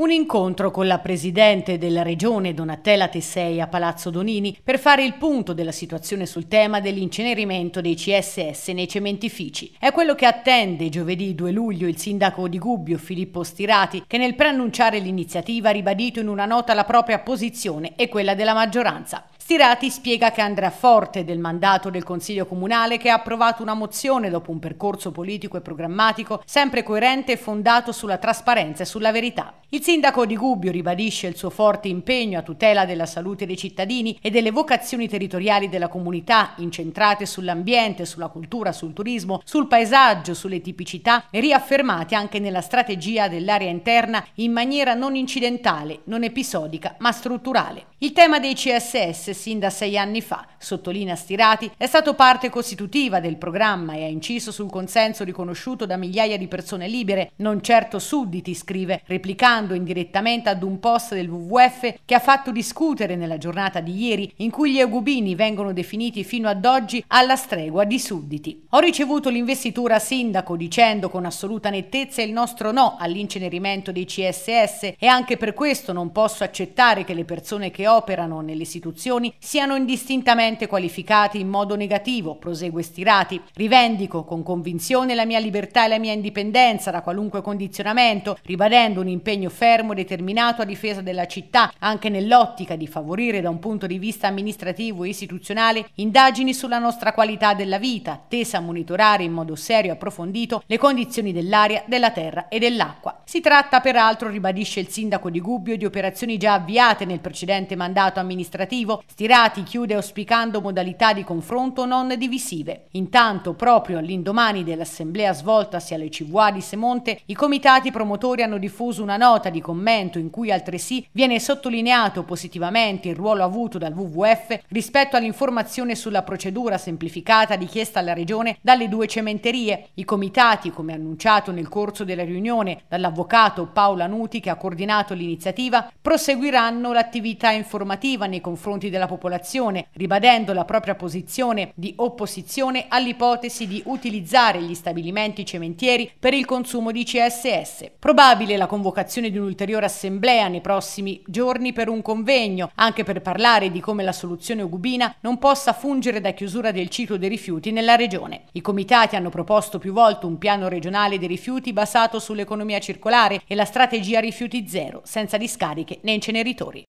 Un incontro con la presidente della regione Donatella Tessei a Palazzo Donini per fare il punto della situazione sul tema dell'incenerimento dei CSS nei cementifici. È quello che attende giovedì 2 luglio il sindaco di Gubbio Filippo Stirati che nel preannunciare l'iniziativa ha ribadito in una nota la propria posizione e quella della maggioranza. Stirati spiega che andrà forte del mandato del Consiglio Comunale che ha approvato una mozione dopo un percorso politico e programmatico sempre coerente e fondato sulla trasparenza e sulla verità. Il sindaco di Gubbio ribadisce il suo forte impegno a tutela della salute dei cittadini e delle vocazioni territoriali della comunità incentrate sull'ambiente, sulla cultura, sul turismo, sul paesaggio, sulle tipicità e riaffermate anche nella strategia dell'area interna in maniera non incidentale, non episodica ma strutturale. Il tema dei CSS sin da sei anni fa, sottolinea Stirati, è stato parte costitutiva del programma e ha inciso sul consenso riconosciuto da migliaia di persone libere, non certo sudditi, scrive, replicando indirettamente ad un post del WWF che ha fatto discutere nella giornata di ieri, in cui gli Agubini vengono definiti fino ad oggi alla stregua di sudditi. Ho ricevuto l'investitura sindaco dicendo con assoluta nettezza il nostro no all'incenerimento dei CSS e anche per questo non posso accettare che le persone che operano nelle istituzioni cittadini siano indistintamente qualificati in modo negativo, prosegue Stirati. Rivendico con convinzione la mia libertà e la mia indipendenza da qualunque condizionamento, ribadendo un impegno fermo e determinato a difesa della città, anche nell'ottica di favorire da un punto di vista amministrativo e istituzionale indagini sulla nostra qualità della vita, tesa a monitorare in modo serio e approfondito le condizioni dell'aria, della terra e dell'acqua. Si tratta peraltro, ribadisce il sindaco di Gubbio, di operazioni già avviate nel precedente mandato amministrativo, Stirati chiude auspicando modalità di confronto non divisive. Intanto, proprio all'indomani dell'assemblea svoltasi alle CVA di Semonte, i comitati promotori hanno diffuso una nota di commento in cui altresì viene sottolineato positivamente il ruolo avuto dal WWF rispetto all'informazione sulla procedura semplificata richiesta alla Regione dalle due cementerie. I comitati, come annunciato nel corso della riunione dall'avvocato Paola Nuti che ha coordinato l'iniziativa, proseguiranno l'attività informativa nei confronti della popolazione, ribadendo la propria posizione di opposizione all'ipotesi di utilizzare gli stabilimenti cementieri per il consumo di CSS. Probabile la convocazione di un'ulteriore assemblea nei prossimi giorni per un convegno, anche per parlare di come la soluzione ugubina non possa fungere da chiusura del ciclo dei rifiuti nella regione. I comitati hanno proposto più volte un piano regionale dei rifiuti basato sull'economia circolare e la strategia rifiuti zero, senza discariche né inceneritori.